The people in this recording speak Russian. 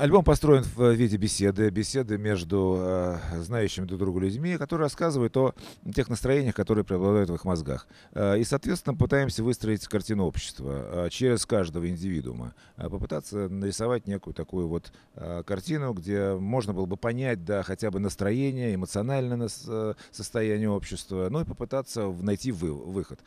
Альбом построен в э, виде беседы, беседы между э, знающими друг друга людьми, которые рассказывают о тех настроениях, которые преобладают в их мозгах. Э, и, соответственно, пытаемся выстроить картину общества э, через каждого индивидуума, э, попытаться нарисовать некую такую вот э, картину, где можно было бы понять, да, хотя бы настроение, эмоциональное нас, э, состояние общества, ну и попытаться найти вы, выход.